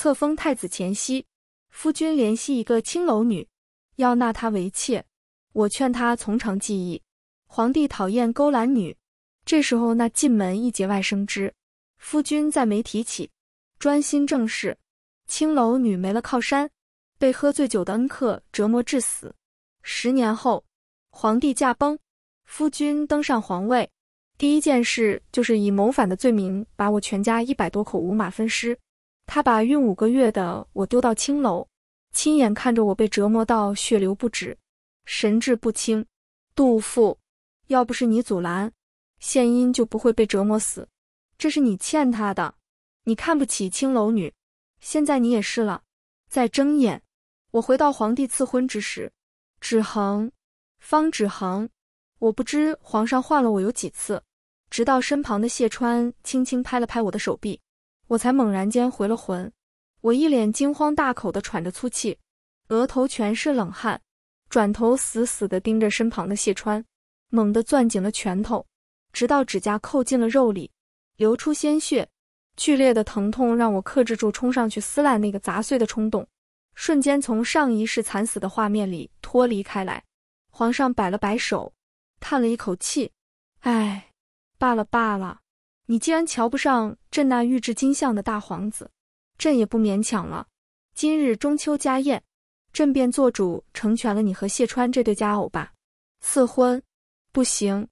册封太子前夕，夫君怜惜一个青楼女，要纳她为妾。我劝她从长计议。皇帝讨厌勾栏女，这时候那进门一节外生枝，夫君再没提起，专心正事。青楼女没了靠山，被喝醉酒的恩客折磨致死。十年后，皇帝驾崩，夫君登上皇位，第一件事就是以谋反的罪名把我全家一百多口五马分尸。他把孕五个月的我丢到青楼，亲眼看着我被折磨到血流不止、神志不清。杜父，要不是你阻拦，献殷就不会被折磨死。这是你欠他的。你看不起青楼女，现在你也是了。再睁眼，我回到皇帝赐婚之时。芷衡，方芷衡，我不知皇上换了我有几次，直到身旁的谢川轻轻拍了拍我的手臂。我才猛然间回了魂，我一脸惊慌，大口的喘着粗气，额头全是冷汗，转头死死地盯着身旁的谢川，猛地攥紧了拳头，直到指甲扣进了肉里，流出鲜血。剧烈的疼痛让我克制住冲上去撕烂那个杂碎的冲动，瞬间从上一世惨死的画面里脱离开来。皇上摆了摆手，叹了一口气：“哎，罢了罢了。”你既然瞧不上朕那玉质金相的大皇子，朕也不勉强了。今日中秋家宴，朕便做主成全了你和谢川这对佳偶吧。赐婚不行，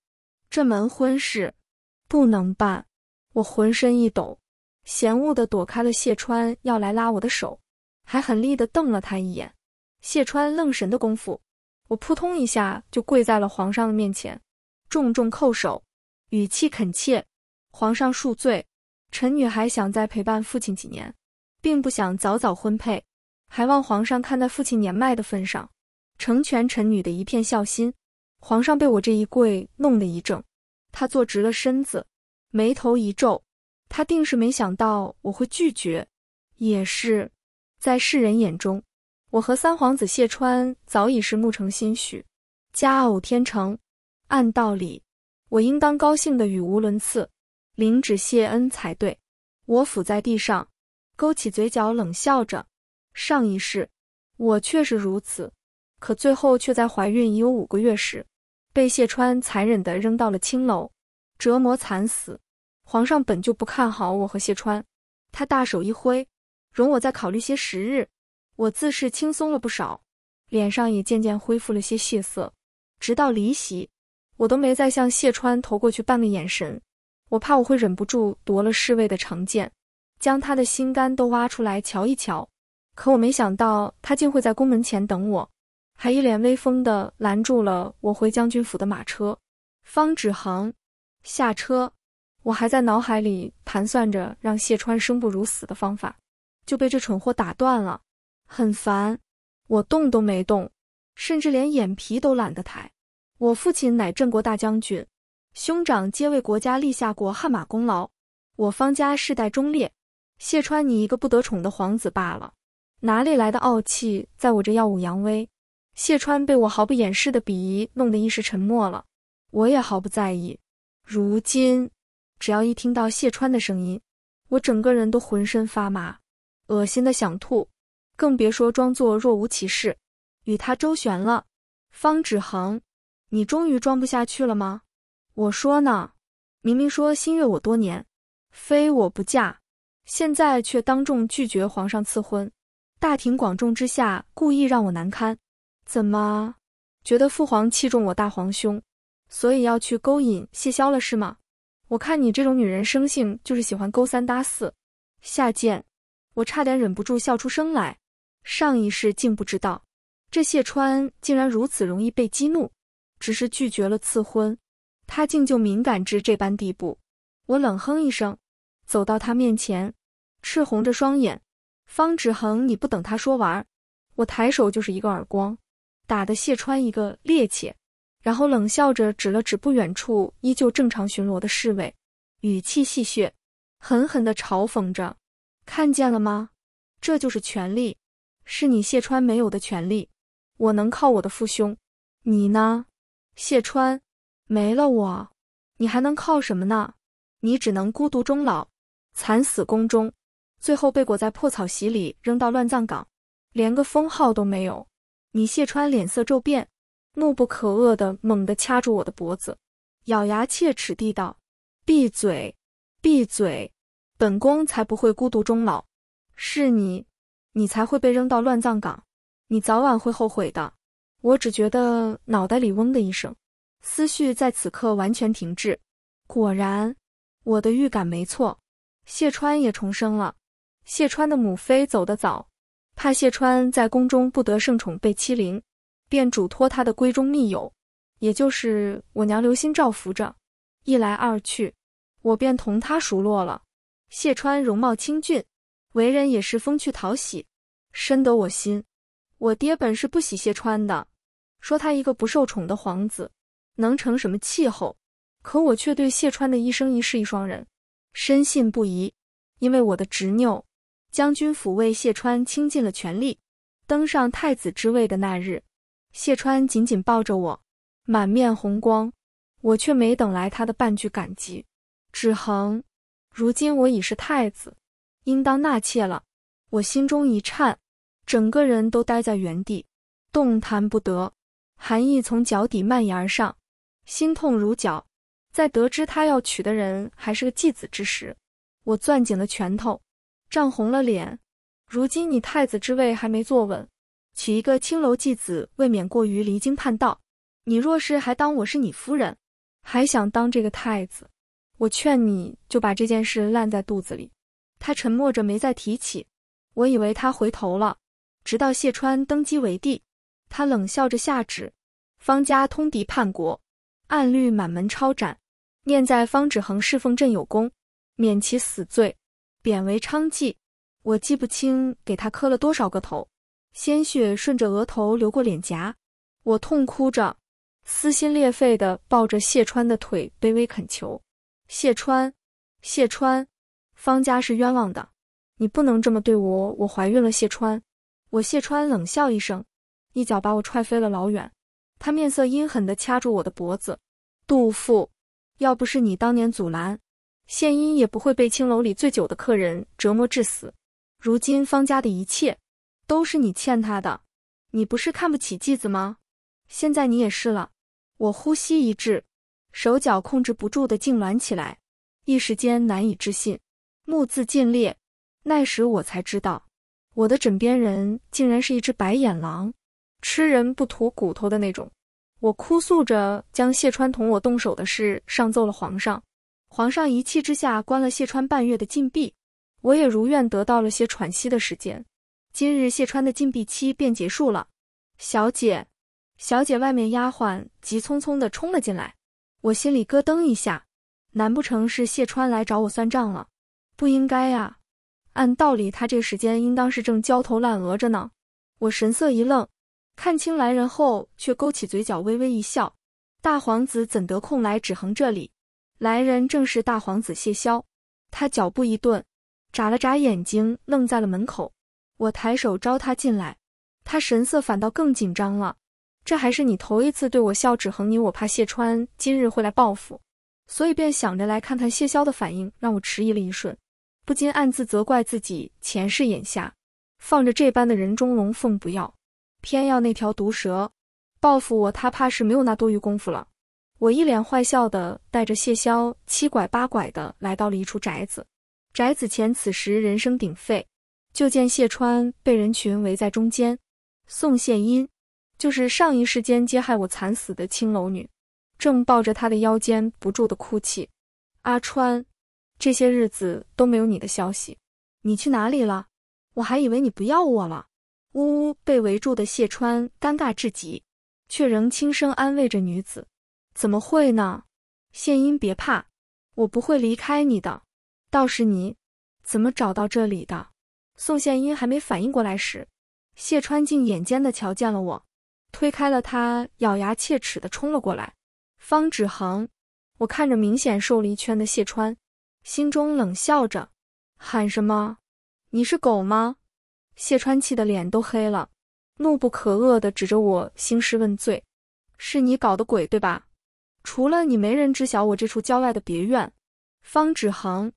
这门婚事不能办。我浑身一抖，嫌恶地躲开了谢川要来拉我的手，还狠厉地瞪了他一眼。谢川愣神的功夫，我扑通一下就跪在了皇上的面前，重重叩首，语气恳切。皇上恕罪，臣女还想再陪伴父亲几年，并不想早早婚配，还望皇上看在父亲年迈的份上，成全臣女的一片孝心。皇上被我这一跪弄得一怔，他坐直了身子，眉头一皱，他定是没想到我会拒绝。也是，在世人眼中，我和三皇子谢川早已是慕成心许，佳偶天成，按道理我应当高兴的语无伦次。领旨谢恩才对，我伏在地上，勾起嘴角冷笑着。上一世我确实如此，可最后却在怀孕已有五个月时，被谢川残忍地扔到了青楼，折磨惨死。皇上本就不看好我和谢川，他大手一挥，容我再考虑些时日。我自是轻松了不少，脸上也渐渐恢复了些血色。直到离席，我都没再向谢川投过去半个眼神。我怕我会忍不住夺了侍卫的长剑，将他的心肝都挖出来瞧一瞧。可我没想到他竟会在宫门前等我，还一脸威风地拦住了我回将军府的马车。方芷衡下车，我还在脑海里盘算着让谢川生不如死的方法，就被这蠢货打断了。很烦，我动都没动，甚至连眼皮都懒得抬。我父亲乃镇国大将军。兄长皆为国家立下过汗马功劳，我方家世代忠烈。谢川，你一个不得宠的皇子罢了，哪里来的傲气，在我这耀武扬威？谢川被我毫不掩饰的鄙夷弄得一时沉默了。我也毫不在意。如今，只要一听到谢川的声音，我整个人都浑身发麻，恶心的想吐，更别说装作若无其事，与他周旋了。方芷衡，你终于装不下去了吗？我说呢，明明说心悦我多年，非我不嫁，现在却当众拒绝皇上赐婚，大庭广众之下故意让我难堪，怎么觉得父皇器重我大皇兄，所以要去勾引谢霄了是吗？我看你这种女人生性就是喜欢勾三搭四，下贱！我差点忍不住笑出声来。上一世竟不知道，这谢川竟然如此容易被激怒，只是拒绝了赐婚。他竟就敏感至这般地步，我冷哼一声，走到他面前，赤红着双眼：“方止衡，你不等他说完，我抬手就是一个耳光，打得谢川一个趔趄，然后冷笑着指了指不远处依旧正常巡逻的侍卫，语气戏谑，狠狠的嘲讽着：‘看见了吗？这就是权力，是你谢川没有的权利。我能靠我的父兄，你呢，谢川？’没了我，你还能靠什么呢？你只能孤独终老，惨死宫中，最后被裹在破草席里扔到乱葬岗，连个封号都没有。你谢川脸色骤变，怒不可遏地猛地掐住我的脖子，咬牙切齿地道：“闭嘴，闭嘴！本宫才不会孤独终老，是你，你才会被扔到乱葬岗，你早晚会后悔的。”我只觉得脑袋里嗡的一声。思绪在此刻完全停滞。果然，我的预感没错，谢川也重生了。谢川的母妃走得早，怕谢川在宫中不得圣宠被欺凌，便嘱托他的闺中密友，也就是我娘，留心照拂着。一来二去，我便同他熟络了。谢川容貌清俊，为人也是风趣讨喜，深得我心。我爹本是不喜谢川的，说他一个不受宠的皇子。能成什么气候？可我却对谢川的一生一世一双人深信不疑，因为我的执拗。将军抚慰谢川，倾尽了全力。登上太子之位的那日，谢川紧紧抱着我，满面红光。我却没等来他的半句感激。只恒，如今我已是太子，应当纳妾了。我心中一颤，整个人都呆在原地，动弹不得。寒意从脚底蔓延而上。心痛如绞，在得知他要娶的人还是个继子之时，我攥紧了拳头，涨红了脸。如今你太子之位还没坐稳，娶一个青楼继子未免过于离经叛道。你若是还当我是你夫人，还想当这个太子，我劝你就把这件事烂在肚子里。他沉默着没再提起。我以为他回头了，直到谢川登基为帝，他冷笑着下旨，方家通敌叛国。按律满门抄斩，念在方止衡侍奉朕有功，免其死罪，贬为娼妓。我记不清给他磕了多少个头，鲜血顺着额头流过脸颊，我痛哭着，撕心裂肺的抱着谢川的腿，卑微恳求：谢川，谢川，方家是冤枉的，你不能这么对我，我怀孕了，谢川。我谢川冷笑一声，一脚把我踹飞了老远。他面色阴狠地掐住我的脖子。杜父，要不是你当年阻拦，献音也不会被青楼里醉酒的客人折磨致死。如今方家的一切，都是你欠他的。你不是看不起继子吗？现在你也是了。我呼吸一滞，手脚控制不住的痉挛起来，一时间难以置信，目眦尽裂。那时我才知道，我的枕边人竟然是一只白眼狼。吃人不吐骨头的那种。我哭诉着将谢川同我动手的事上奏了皇上，皇上一气之下关了谢川半月的禁闭，我也如愿得到了些喘息的时间。今日谢川的禁闭期便结束了。小姐，小姐，外面丫鬟急匆匆的冲了进来，我心里咯噔一下，难不成是谢川来找我算账了？不应该呀，按道理他这个时间应当是正焦头烂额着呢。我神色一愣。看清来人后，却勾起嘴角，微微一笑。大皇子怎得空来指衡这里？来人正是大皇子谢霄。他脚步一顿，眨了眨眼睛，愣在了门口。我抬手招他进来，他神色反倒更紧张了。这还是你头一次对我笑。指衡，你我怕谢川今日会来报复，所以便想着来看看谢霄的反应。让我迟疑了一瞬，不禁暗自责怪自己前世眼瞎，放着这般的人中龙凤不要。偏要那条毒蛇报复我，他怕是没有那多余功夫了。我一脸坏笑的带着谢霄七拐八拐的来到了一处宅子，宅子前此时人声鼎沸，就见谢川被人群围在中间。宋宪音，就是上一世间接害我惨死的青楼女，正抱着她的腰间不住的哭泣。阿川，这些日子都没有你的消息，你去哪里了？我还以为你不要我了。呜呜，被围住的谢川尴尬至极，却仍轻声安慰着女子：“怎么会呢？谢英，别怕，我不会离开你的。倒是你，怎么找到这里的？”宋宪英还没反应过来时，谢川竟眼尖的瞧见了我，推开了他，咬牙切齿的冲了过来。方芷衡，我看着明显瘦了一圈的谢川，心中冷笑着喊：“什么？你是狗吗？”谢川气的脸都黑了，怒不可遏地指着我兴师问罪：“是你搞的鬼，对吧？除了你，没人知晓我这处郊外的别院。”方芷衡，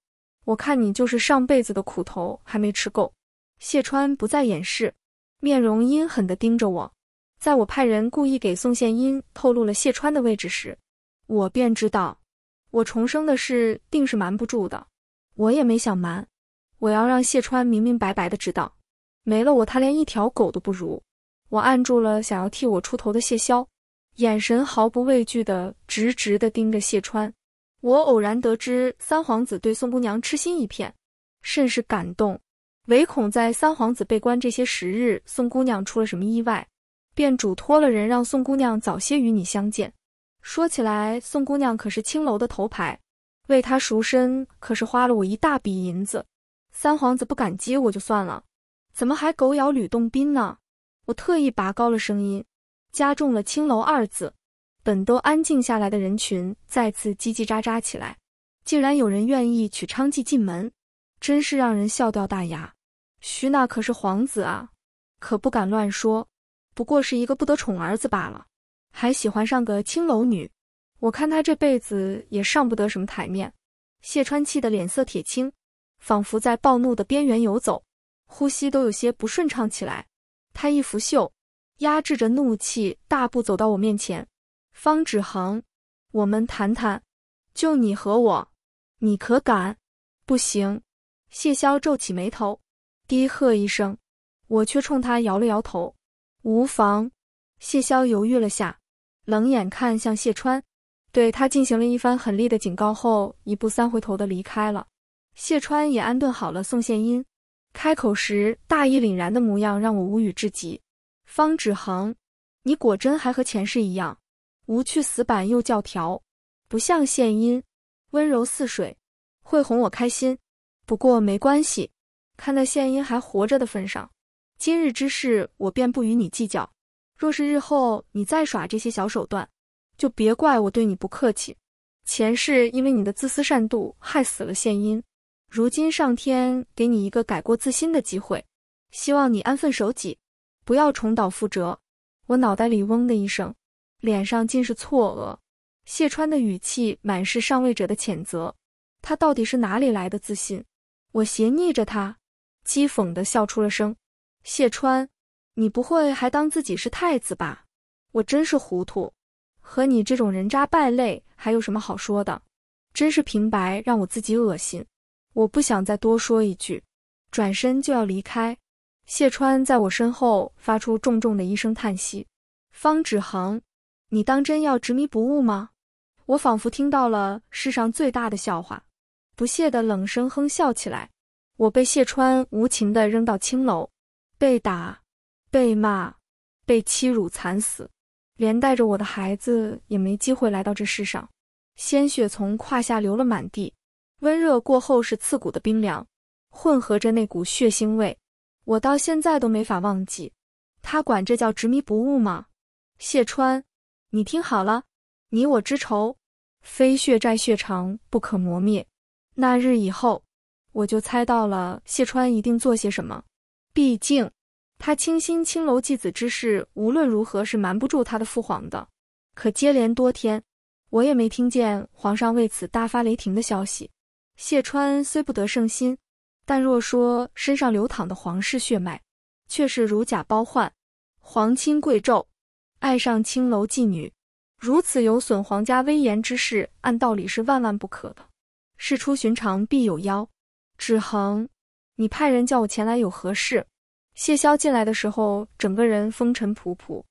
我看你就是上辈子的苦头还没吃够。谢川不再掩饰，面容阴狠地盯着我。在我派人故意给宋宪英透露了谢川的位置时，我便知道，我重生的事定是瞒不住的。我也没想瞒，我要让谢川明明白白的知道。没了我，他连一条狗都不如。我按住了想要替我出头的谢霄，眼神毫不畏惧的直直的盯着谢川。我偶然得知三皇子对宋姑娘痴心一片，甚是感动，唯恐在三皇子被关这些时日，宋姑娘出了什么意外，便嘱托了人让宋姑娘早些与你相见。说起来，宋姑娘可是青楼的头牌，为她赎身可是花了我一大笔银子。三皇子不感激我就算了。怎么还狗咬吕洞宾呢？我特意拔高了声音，加重了“青楼”二字，本都安静下来的人群再次叽叽喳喳起来。竟然有人愿意娶娼妓进门，真是让人笑掉大牙。徐那可是皇子啊，可不敢乱说。不过是一个不得宠儿子罢了，还喜欢上个青楼女，我看他这辈子也上不得什么台面。谢川气得脸色铁青，仿佛在暴怒的边缘游走。呼吸都有些不顺畅起来，他一拂袖，压制着怒气，大步走到我面前。方芷衡，我们谈谈，就你和我，你可敢？不行！谢霄皱起眉头，低喝一声，我却冲他摇了摇头。无妨。谢霄犹豫了下，冷眼看向谢川，对他进行了一番狠厉的警告后，一步三回头的离开了。谢川也安顿好了宋宪音。开口时大义凛然的模样让我无语至极。方芷衡，你果真还和前世一样，无趣死板又教条，不像献音温柔似水，会哄我开心。不过没关系，看在献音还活着的份上，今日之事我便不与你计较。若是日后你再耍这些小手段，就别怪我对你不客气。前世因为你的自私善妒，害死了献音。如今上天给你一个改过自新的机会，希望你安分守己，不要重蹈覆辙。我脑袋里嗡的一声，脸上尽是错愕。谢川的语气满是上位者的谴责，他到底是哪里来的自信？我斜睨着他，讥讽地笑出了声。谢川，你不会还当自己是太子吧？我真是糊涂，和你这种人渣败类还有什么好说的？真是平白让我自己恶心。我不想再多说一句，转身就要离开。谢川在我身后发出重重的一声叹息：“方止恒，你当真要执迷不悟吗？”我仿佛听到了世上最大的笑话，不屑地冷声哼笑起来。我被谢川无情地扔到青楼，被打、被骂、被欺辱，惨死，连带着我的孩子也没机会来到这世上。鲜血从胯下流了满地。温热过后是刺骨的冰凉，混合着那股血腥味，我到现在都没法忘记。他管这叫执迷不悟吗？谢川，你听好了，你我之仇，非血债血偿不可磨灭。那日以后，我就猜到了谢川一定做些什么。毕竟，他倾心青楼继子之事，无论如何是瞒不住他的父皇的。可接连多天，我也没听见皇上为此大发雷霆的消息。谢川虽不得圣心，但若说身上流淌的皇室血脉，却是如假包换。皇亲贵胄爱上青楼妓女，如此有损皇家威严之事，按道理是万万不可的。事出寻常必有妖，芷衡，你派人叫我前来有何事？谢霄进来的时候，整个人风尘仆仆，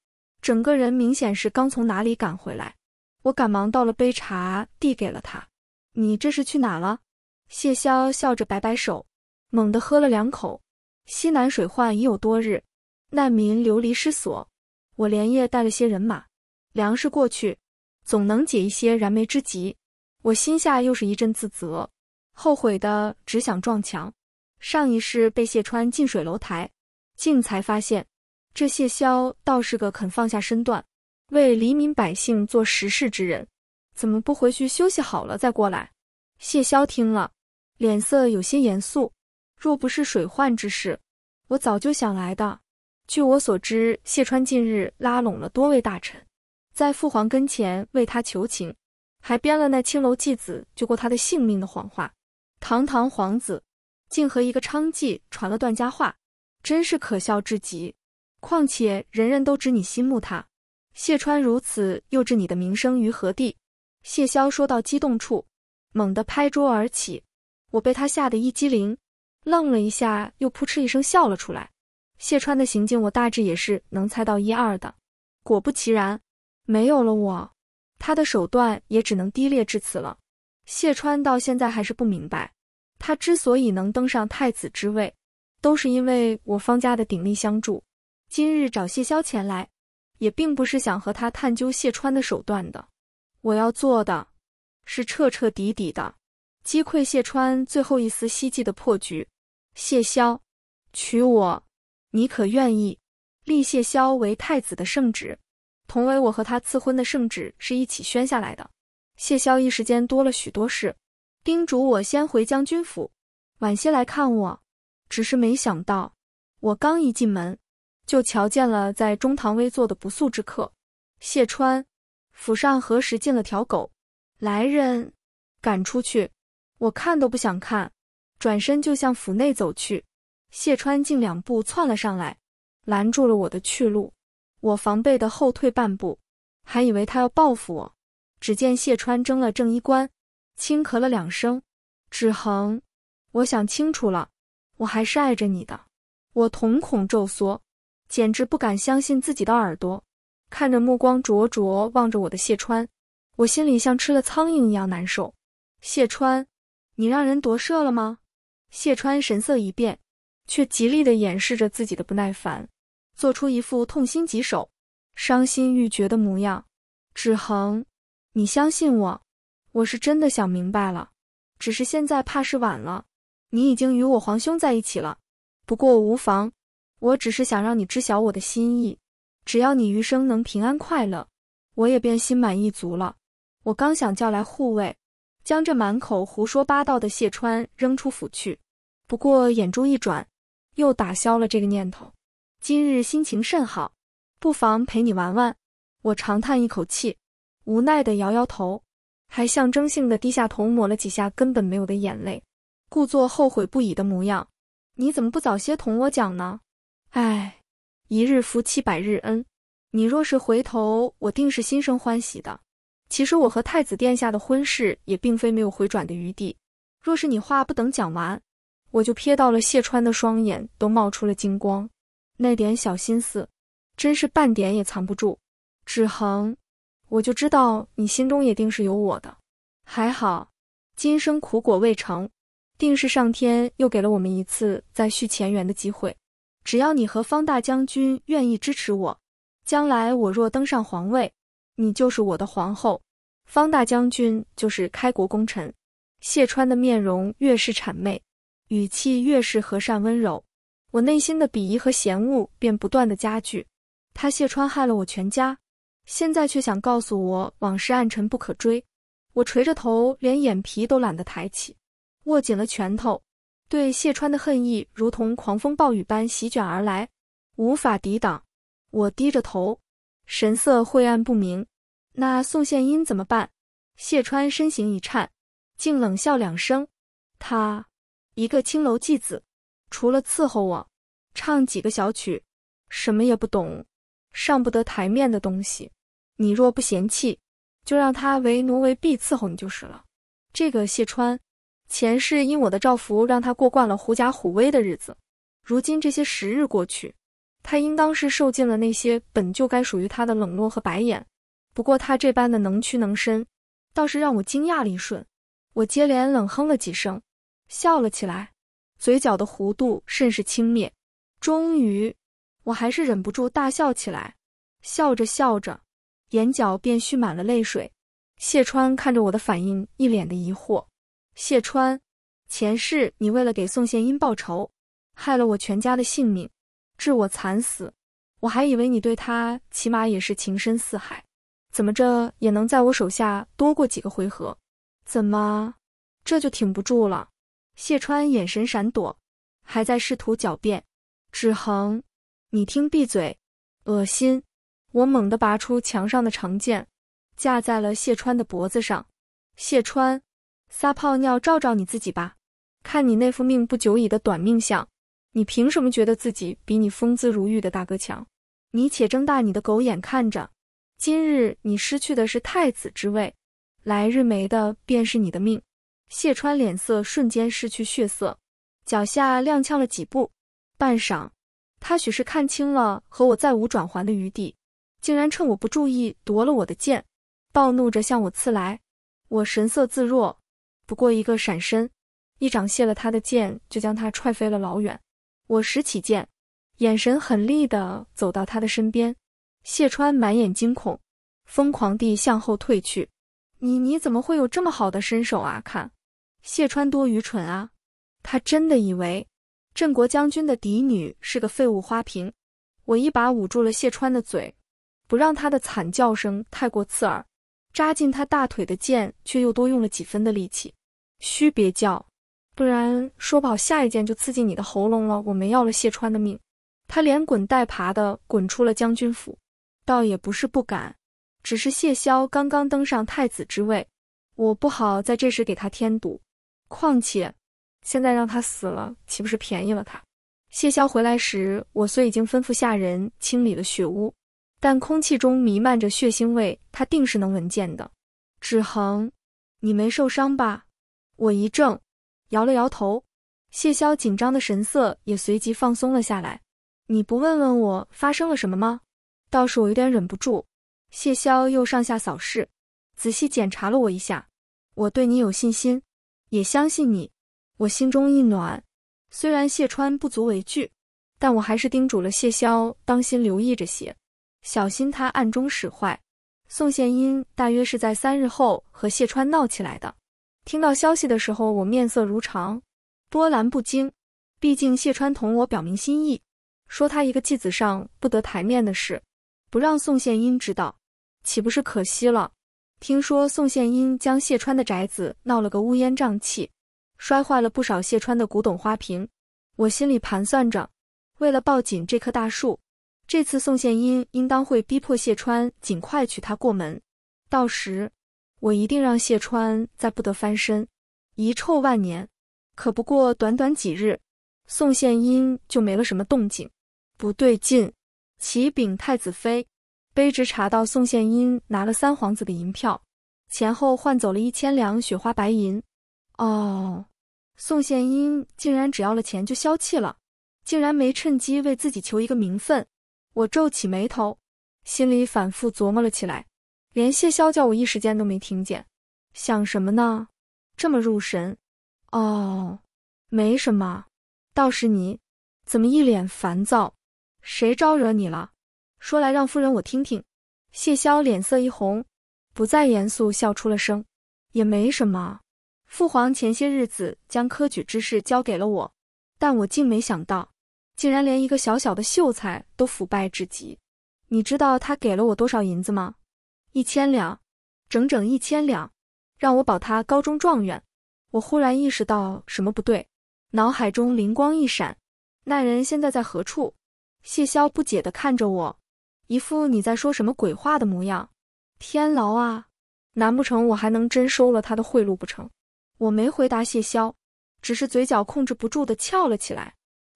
整个人明显是刚从哪里赶回来。我赶忙倒了杯茶递给了他：“你这是去哪了？”谢霄笑着摆摆手，猛地喝了两口。西南水患已有多日，难民流离失所，我连夜带了些人马、粮食过去，总能解一些燃眉之急。我心下又是一阵自责，后悔的只想撞墙。上一世被谢川近水楼台，竟才发现，这谢霄倒是个肯放下身段，为黎民百姓做实事之人。怎么不回去休息好了再过来？谢霄听了。脸色有些严肃。若不是水患之事，我早就想来的。据我所知，谢川近日拉拢了多位大臣，在父皇跟前为他求情，还编了那青楼妓子救过他的性命的谎话。堂堂皇子，竟和一个娼妓传了段佳话，真是可笑至极。况且人人都知你心慕他，谢川如此，又置你的名声于何地？谢霄说到激动处，猛地拍桌而起。我被他吓得一激灵，愣了一下，又扑哧一声笑了出来。谢川的行径，我大致也是能猜到一二的。果不其然，没有了我，他的手段也只能低劣至此了。谢川到现在还是不明白，他之所以能登上太子之位，都是因为我方家的鼎力相助。今日找谢霄前来，也并不是想和他探究谢川的手段的。我要做的是彻彻底底的。击溃谢川最后一丝希冀的破局，谢霄，娶我，你可愿意？立谢霄为太子的圣旨，同为我和他赐婚的圣旨是一起宣下来的。谢霄一时间多了许多事，叮嘱我先回将军府，晚些来看我。只是没想到，我刚一进门，就瞧见了在中堂微坐的不速之客。谢川，府上何时进了条狗？来人，赶出去！我看都不想看，转身就向府内走去。谢川竟两步窜了上来，拦住了我的去路。我防备的后退半步，还以为他要报复我。只见谢川睁了正衣冠，轻咳了两声，芷衡，我想清楚了，我还是爱着你的。我瞳孔骤缩，简直不敢相信自己的耳朵。看着目光灼灼望着我的谢川，我心里像吃了苍蝇一样难受。谢川。你让人夺舍了吗？谢川神色一变，却极力的掩饰着自己的不耐烦，做出一副痛心疾首、伤心欲绝的模样。芷恒，你相信我，我是真的想明白了，只是现在怕是晚了。你已经与我皇兄在一起了，不过无妨，我只是想让你知晓我的心意。只要你余生能平安快乐，我也便心满意足了。我刚想叫来护卫。将这满口胡说八道的谢川扔出府去。不过眼珠一转，又打消了这个念头。今日心情甚好，不妨陪你玩玩。我长叹一口气，无奈地摇摇头，还象征性地低下头抹了几下根本没有的眼泪，故作后悔不已的模样。你怎么不早些同我讲呢？唉，一日夫妻百日恩，你若是回头，我定是心生欢喜的。其实我和太子殿下的婚事也并非没有回转的余地。若是你话不等讲完，我就瞥到了谢川的双眼都冒出了金光，那点小心思，真是半点也藏不住。芷衡，我就知道你心中也定是有我的。还好，今生苦果未成，定是上天又给了我们一次再续前缘的机会。只要你和方大将军愿意支持我，将来我若登上皇位。你就是我的皇后，方大将军就是开国功臣。谢川的面容越是谄媚，语气越是和善温柔，我内心的鄙夷和嫌恶便不断的加剧。他谢川害了我全家，现在却想告诉我往事暗沉不可追。我垂着头，连眼皮都懒得抬起，握紧了拳头，对谢川的恨意如同狂风暴雨般席卷而来，无法抵挡。我低着头，神色晦暗不明。那宋宪英怎么办？谢川身形一颤，竟冷笑两声。他一个青楼妓子，除了伺候我，唱几个小曲，什么也不懂，上不得台面的东西。你若不嫌弃，就让他为奴为婢伺候你就是了。这个谢川，前世因我的照拂，让他过惯了狐假虎威的日子。如今这些时日过去，他应当是受尽了那些本就该属于他的冷落和白眼。不过他这般的能屈能伸，倒是让我惊讶了一瞬。我接连冷哼了几声，笑了起来，嘴角的弧度甚是轻蔑。终于，我还是忍不住大笑起来，笑着笑着，眼角便蓄满了泪水。谢川看着我的反应，一脸的疑惑。谢川，前世你为了给宋宪英报仇，害了我全家的性命，致我惨死。我还以为你对他起码也是情深似海。怎么着也能在我手下多过几个回合？怎么这就挺不住了？谢川眼神闪躲，还在试图狡辩。芷衡，你听，闭嘴！恶心！我猛地拔出墙上的长剑，架在了谢川的脖子上。谢川，撒泡尿照照你自己吧，看你那副命不久矣的短命相，你凭什么觉得自己比你风姿如玉的大哥强？你且睁大你的狗眼看着。今日你失去的是太子之位，来日没的便是你的命。谢川脸色瞬间失去血色，脚下踉跄了几步，半晌，他许是看清了和我再无转圜的余地，竟然趁我不注意夺了我的剑，暴怒着向我刺来。我神色自若，不过一个闪身，一掌卸了他的剑，就将他踹飞了老远。我拾起剑，眼神狠厉地走到他的身边。谢川满眼惊恐，疯狂地向后退去。你你怎么会有这么好的身手啊？看，谢川多愚蠢啊！他真的以为镇国将军的嫡女是个废物花瓶。我一把捂住了谢川的嘴，不让他的惨叫声太过刺耳。扎进他大腿的剑却又多用了几分的力气。嘘，别叫，不然说不好下一剑就刺进你的喉咙了。我没要了谢川的命。他连滚带爬地滚出了将军府。倒也不是不敢，只是谢霄刚刚登上太子之位，我不好在这时给他添堵。况且现在让他死了，岂不是便宜了他？谢霄回来时，我虽已经吩咐下人清理了血污，但空气中弥漫着血腥味，他定是能闻见的。芷衡，你没受伤吧？我一怔，摇了摇头。谢霄紧张的神色也随即放松了下来。你不问问我发生了什么吗？倒是我有点忍不住，谢霄又上下扫视，仔细检查了我一下。我对你有信心，也相信你，我心中一暖。虽然谢川不足为惧，但我还是叮嘱了谢霄，当心留意着些，小心他暗中使坏。宋宪英大约是在三日后和谢川闹起来的。听到消息的时候，我面色如常，波澜不惊。毕竟谢川同我表明心意，说他一个继子上不得台面的事。不让宋宪英知道，岂不是可惜了？听说宋宪英将谢川的宅子闹了个乌烟瘴气，摔坏了不少谢川的古董花瓶。我心里盘算着，为了抱紧这棵大树，这次宋宪英应当会逼迫谢川尽快娶她过门。到时，我一定让谢川再不得翻身，遗臭万年。可不过短短几日，宋宪英就没了什么动静，不对劲。启禀太子妃，卑职查到宋宪英拿了三皇子的银票，前后换走了一千两雪花白银。哦，宋宪英竟然只要了钱就消气了，竟然没趁机为自己求一个名分。我皱起眉头，心里反复琢磨了起来。连谢霄叫我一时间都没听见，想什么呢？这么入神？哦，没什么。倒是你，怎么一脸烦躁？谁招惹你了？说来让夫人我听听。谢霄脸色一红，不再严肃，笑出了声。也没什么，父皇前些日子将科举之事交给了我，但我竟没想到，竟然连一个小小的秀才都腐败至极。你知道他给了我多少银子吗？一千两，整整一千两，让我保他高中状元。我忽然意识到什么不对，脑海中灵光一闪，那人现在在何处？谢霄不解地看着我，一副你在说什么鬼话的模样。天牢啊，难不成我还能真收了他的贿赂不成？我没回答谢霄，只是嘴角控制不住地翘了起来。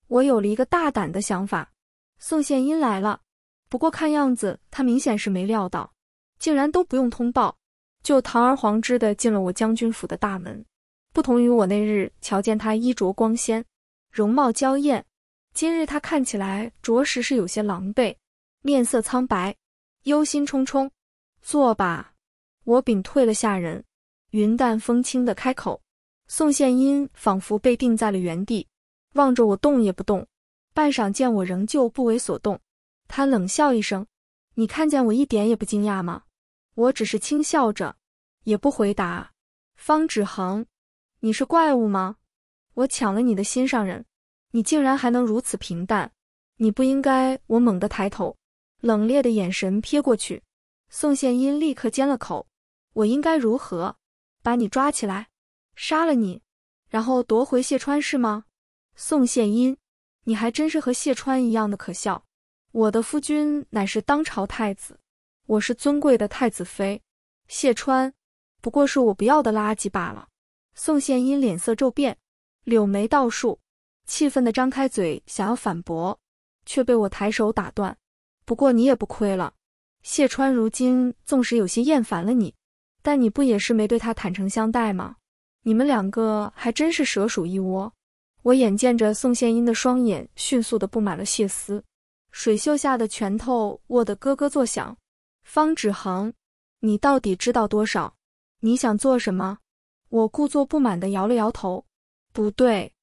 我有了一个大胆的想法。宋宪英来了，不过看样子他明显是没料到，竟然都不用通报，就堂而皇之的进了我将军府的大门。不同于我那日瞧见他衣着光鲜，容貌娇艳。今日他看起来着实是有些狼狈，面色苍白，忧心忡忡。坐吧，我屏退了下人，云淡风轻的开口。宋宪英仿佛被定在了原地，望着我动也不动。半晌，见我仍旧不为所动，他冷笑一声：“你看见我一点也不惊讶吗？”我只是轻笑着，也不回答。方芷衡，你是怪物吗？我抢了你的心上人。你竟然还能如此平淡，你不应该。我猛地抬头，冷冽的眼神瞥过去，宋宪英立刻尖了口：“我应该如何？把你抓起来，杀了你，然后夺回谢川是吗？”宋宪英，你还真是和谢川一样的可笑。我的夫君乃是当朝太子，我是尊贵的太子妃，谢川不过是我不要的垃圾罢了。宋宪英脸色骤变，柳眉倒竖。气愤地张开嘴想要反驳，却被我抬手打断。不过你也不亏了，谢川如今纵使有些厌烦了你，但你不也是没对他坦诚相待吗？你们两个还真是蛇鼠一窝。我眼见着宋宪英的双眼迅速地布满了血丝，水袖下的拳头握得咯咯作响。方芷衡，你到底知道多少？你想做什么？我故作不满地摇了摇头。不对。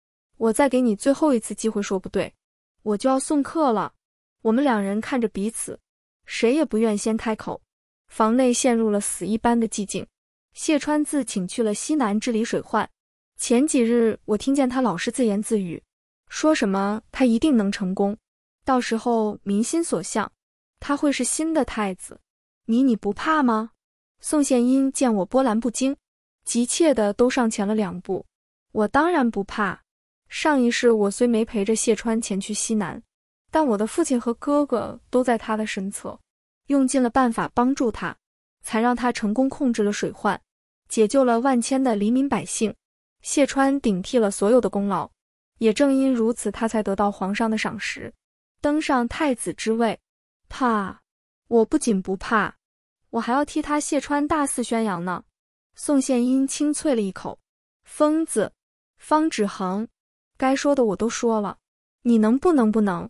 我再给你最后一次机会，说不对，我就要送客了。我们两人看着彼此，谁也不愿先开口。房内陷入了死一般的寂静。谢川自请去了西南治理水患，前几日我听见他老是自言自语，说什么他一定能成功，到时候民心所向，他会是新的太子。你你不怕吗？宋宪英见我波澜不惊，急切的都上前了两步。我当然不怕。上一世我虽没陪着谢川前去西南，但我的父亲和哥哥都在他的身侧，用尽了办法帮助他，才让他成功控制了水患，解救了万千的黎民百姓。谢川顶替了所有的功劳，也正因如此，他才得到皇上的赏识，登上太子之位。怕？我不仅不怕，我还要替他谢川大肆宣扬呢。宋宪英清脆了一口，疯子方芷衡。该说的我都说了，你能不能不能？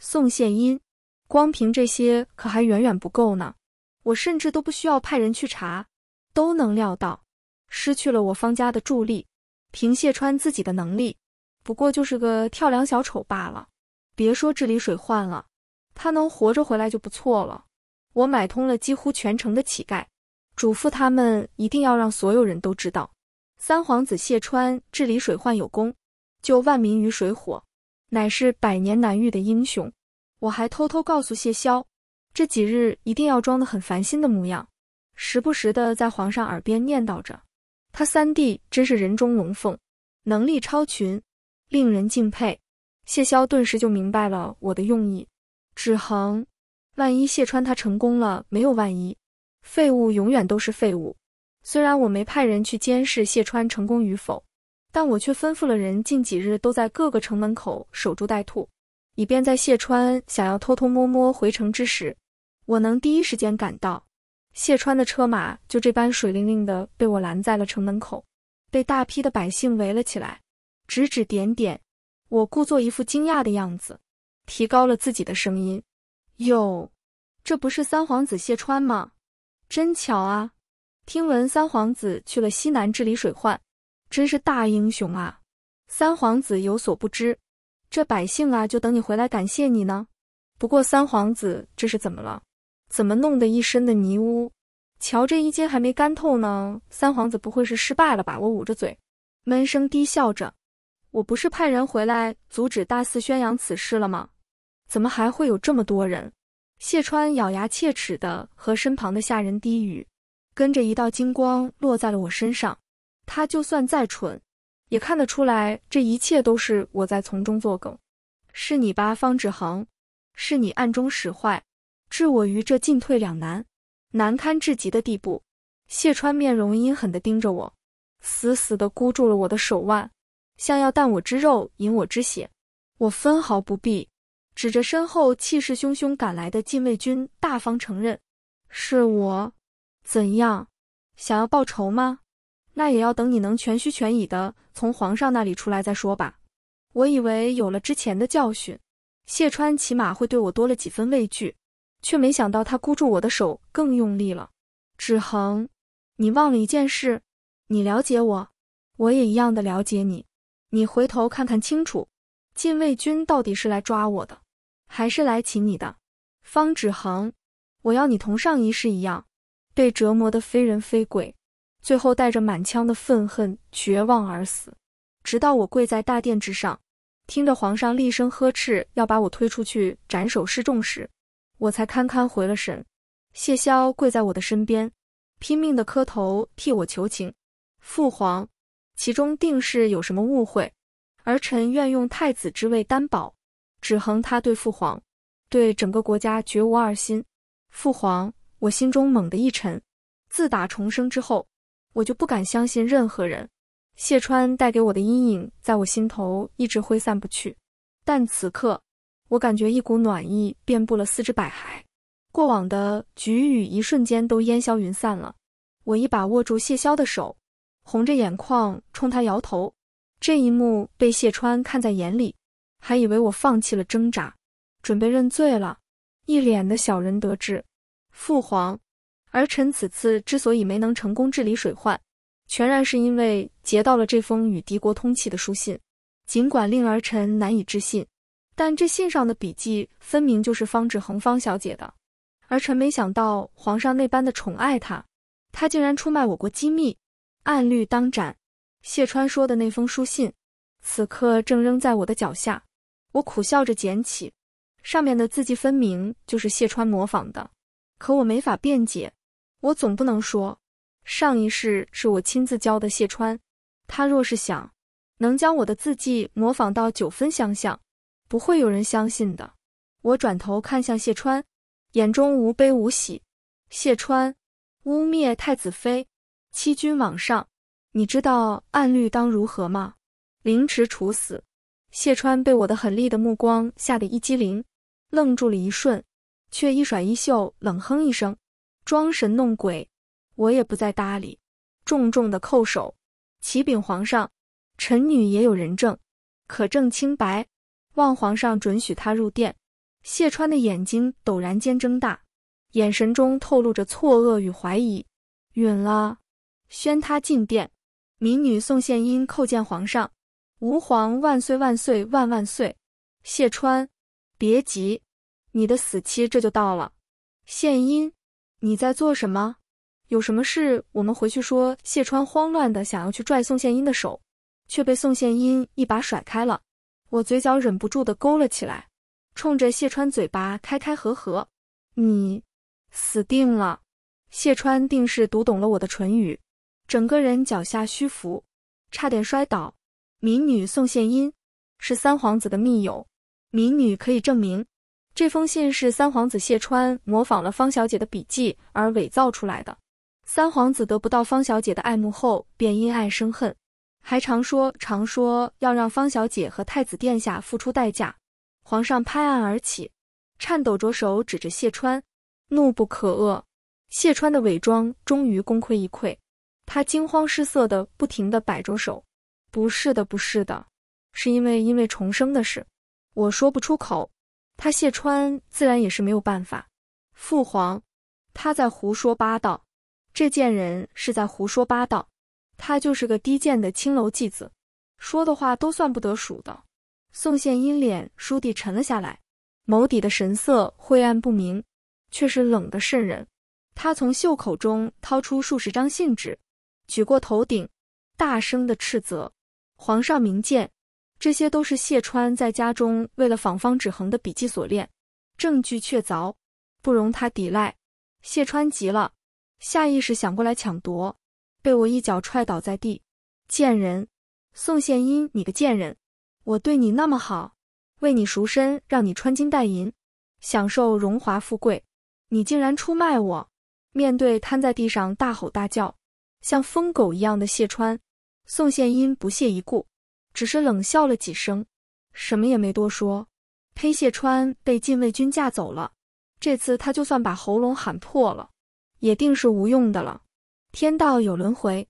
宋宪音，光凭这些可还远远不够呢。我甚至都不需要派人去查，都能料到，失去了我方家的助力，凭谢川自己的能力，不过就是个跳梁小丑罢了。别说治理水患了，他能活着回来就不错了。我买通了几乎全城的乞丐，嘱咐他们一定要让所有人都知道，三皇子谢川治理水患有功。救万民于水火，乃是百年难遇的英雄。我还偷偷告诉谢霄，这几日一定要装得很烦心的模样，时不时的在皇上耳边念叨着，他三弟真是人中龙凤，能力超群，令人敬佩。谢霄顿时就明白了我的用意。芷恒，万一谢川他成功了，没有万一，废物永远都是废物。虽然我没派人去监视谢川成功与否。但我却吩咐了人，近几日都在各个城门口守株待兔，以便在谢川想要偷偷摸摸回城之时，我能第一时间赶到。谢川的车马就这般水灵灵的被我拦在了城门口，被大批的百姓围了起来，指指点点。我故作一副惊讶的样子，提高了自己的声音：“哟，这不是三皇子谢川吗？真巧啊！听闻三皇子去了西南治理水患。”真是大英雄啊！三皇子有所不知，这百姓啊就等你回来感谢你呢。不过三皇子这是怎么了？怎么弄得一身的泥污？瞧这衣襟还没干透呢。三皇子不会是失败了吧？我捂着嘴，闷声低笑着。我不是派人回来阻止大肆宣扬此事了吗？怎么还会有这么多人？谢川咬牙切齿的和身旁的下人低语，跟着一道金光落在了我身上。他就算再蠢，也看得出来这一切都是我在从中作梗。是你吧，方志恒？是你暗中使坏，置我于这进退两难、难堪至极的地步？谢川面容阴狠的盯着我，死死的箍住了我的手腕，像要啖我之肉，饮我之血。我分毫不避，指着身后气势汹汹赶来的禁卫军，大方承认：“是我。”怎样？想要报仇吗？那也要等你能全虚全倚的从皇上那里出来再说吧。我以为有了之前的教训，谢川起码会对我多了几分畏惧，却没想到他箍住我的手更用力了。芷恒，你忘了一件事，你了解我，我也一样的了解你。你回头看看清楚，禁卫军到底是来抓我的，还是来擒你的？方芷恒，我要你同上一世一样，被折磨的非人非鬼。最后带着满腔的愤恨、绝望而死。直到我跪在大殿之上，听着皇上厉声呵斥要把我推出去斩首示众时，我才堪堪回了神。谢霄跪在我的身边，拼命地磕头替我求情：“父皇，其中定是有什么误会，儿臣愿用太子之位担保，只恒他对父皇、对整个国家绝无二心。”父皇，我心中猛地一沉，自打重生之后。我就不敢相信任何人，谢川带给我的阴影在我心头一直挥散不去。但此刻，我感觉一股暖意遍布了四肢百骸，过往的局域一瞬间都烟消云散了。我一把握住谢霄的手，红着眼眶冲他摇头。这一幕被谢川看在眼里，还以为我放弃了挣扎，准备认罪了，一脸的小人得志。父皇。儿臣此次之所以没能成功治理水患，全然是因为截到了这封与敌国通气的书信。尽管令儿臣难以置信，但这信上的笔迹分明就是方志恒方小姐的。儿臣没想到皇上那般的宠爱她，她竟然出卖我国机密，按律当斩。谢川说的那封书信，此刻正扔在我的脚下，我苦笑着捡起，上面的字迹分明就是谢川模仿的，可我没法辩解。我总不能说上一世是我亲自教的谢川，他若是想能将我的字迹模仿到九分相像，不会有人相信的。我转头看向谢川，眼中无悲无喜。谢川污蔑太子妃，欺君罔上，你知道按律当如何吗？凌迟处死。谢川被我的狠厉的目光吓得一激灵，愣住了一瞬，却一甩衣袖，冷哼一声。装神弄鬼，我也不再搭理。重重的叩首，启禀皇上，臣女也有人证，可证清白，望皇上准许她入殿。谢川的眼睛陡然间睁大，眼神中透露着错愕与怀疑。允了，宣他进殿。民女宋宪英叩见皇上，吾皇万岁万岁万万岁。谢川，别急，你的死期这就到了。献英。你在做什么？有什么事我们回去说。谢川慌乱的想要去拽宋宪英的手，却被宋宪英一把甩开了。我嘴角忍不住的勾了起来，冲着谢川嘴巴开开合合：“你死定了！”谢川定是读懂了我的唇语，整个人脚下虚浮，差点摔倒。民女宋宪英是三皇子的密友，民女可以证明。这封信是三皇子谢川模仿了方小姐的笔迹而伪造出来的。三皇子得不到方小姐的爱慕后，便因爱生恨，还常说常说要让方小姐和太子殿下付出代价。皇上拍案而起，颤抖着手指着谢川，怒不可遏。谢川的伪装终于功亏一篑，他惊慌失色的不停地摆着手：“不是的，不是的，是因为因为重生的事，我说不出口。”他谢川自然也是没有办法。父皇，他在胡说八道，这贱人是在胡说八道，他就是个低贱的青楼妓子，说的话都算不得数的。宋宪英脸倏地沉了下来，眸底的神色晦暗不明，却是冷得渗人。他从袖口中掏出数十张信纸，举过头顶，大声的斥责：“皇上明鉴。”这些都是谢川在家中为了仿方芷衡的笔记所练，证据确凿，不容他抵赖。谢川急了，下意识想过来抢夺，被我一脚踹倒在地。贱人，宋宪英，你个贱人！我对你那么好，为你赎身，让你穿金戴银，享受荣华富贵，你竟然出卖我！面对瘫在地上大吼大叫，像疯狗一样的谢川，宋宪英不屑一顾。只是冷笑了几声，什么也没多说。裴谢川被禁卫军架走了，这次他就算把喉咙喊破了，也定是无用的了。天道有轮回，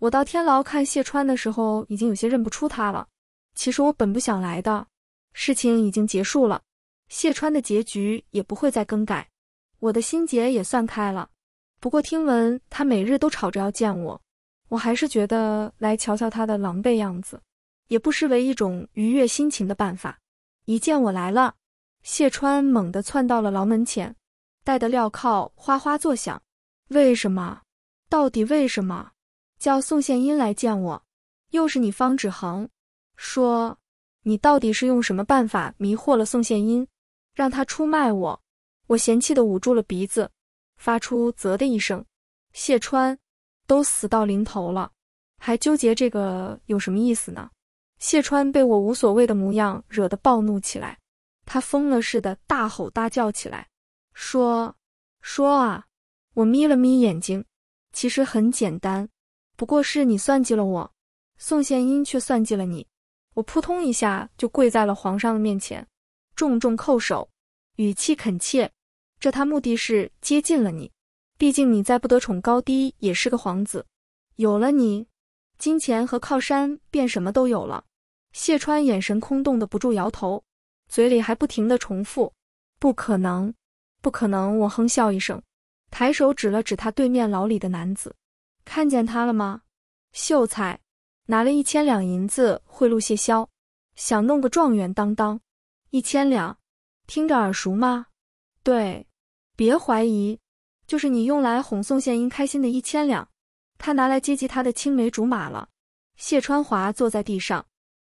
我到天牢看谢川的时候，已经有些认不出他了。其实我本不想来的，事情已经结束了，谢川的结局也不会再更改，我的心结也算开了。不过听闻他每日都吵着要见我，我还是觉得来瞧瞧他的狼狈样子。也不失为一种愉悦心情的办法。一见我来了，谢川猛地窜到了牢门前，戴的镣铐哗哗作响。为什么？到底为什么？叫宋宪英来见我，又是你方止恒。说，你到底是用什么办法迷惑了宋宪英，让他出卖我？我嫌弃地捂住了鼻子，发出啧的一声。谢川，都死到临头了，还纠结这个有什么意思呢？谢川被我无所谓的模样惹得暴怒起来，他疯了似的大吼大叫起来，说：“说啊！”我眯了眯眼睛，其实很简单，不过是你算计了我，宋宪英却算计了你。我扑通一下就跪在了皇上的面前，重重叩首，语气恳切：“这他目的是接近了你，毕竟你再不得宠，高低也是个皇子，有了你，金钱和靠山便什么都有了。”谢川眼神空洞的不住摇头，嘴里还不停的重复：“不可能，不可能！”我哼笑一声，抬手指了指他对面牢里的男子：“看见他了吗？秀才拿了一千两银子贿赂谢霄，想弄个状元当当。一千两，听着耳熟吗？对，别怀疑，就是你用来哄宋宪英开心的一千两，他拿来接济他的青梅竹马了。”谢川华坐在地上。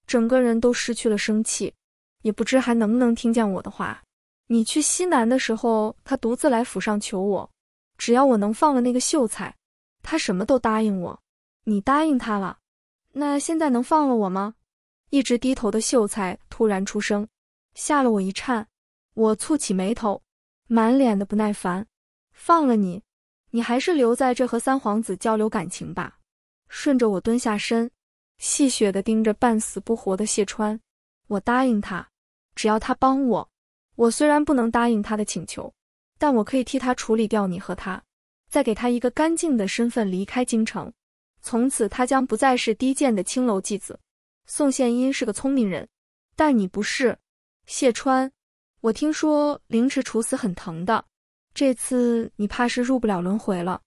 整个人都失去了生气，也不知还能不能听见我的话。你去西南的时候，他独自来府上求我，只要我能放了那个秀才，他什么都答应我。你答应他了，那现在能放了我吗？一直低头的秀才突然出声，吓了我一颤。我蹙起眉头，满脸的不耐烦。放了你，你还是留在这和三皇子交流感情吧。顺着我蹲下身。戏谑地盯着半死不活的谢川，我答应他，只要他帮我。我虽然不能答应他的请求，但我可以替他处理掉你和他，再给他一个干净的身份离开京城，从此他将不再是低贱的青楼妓子。宋宪英是个聪明人，但你不是。谢川，我听说凌迟处死很疼的，这次你怕是入不了轮回了。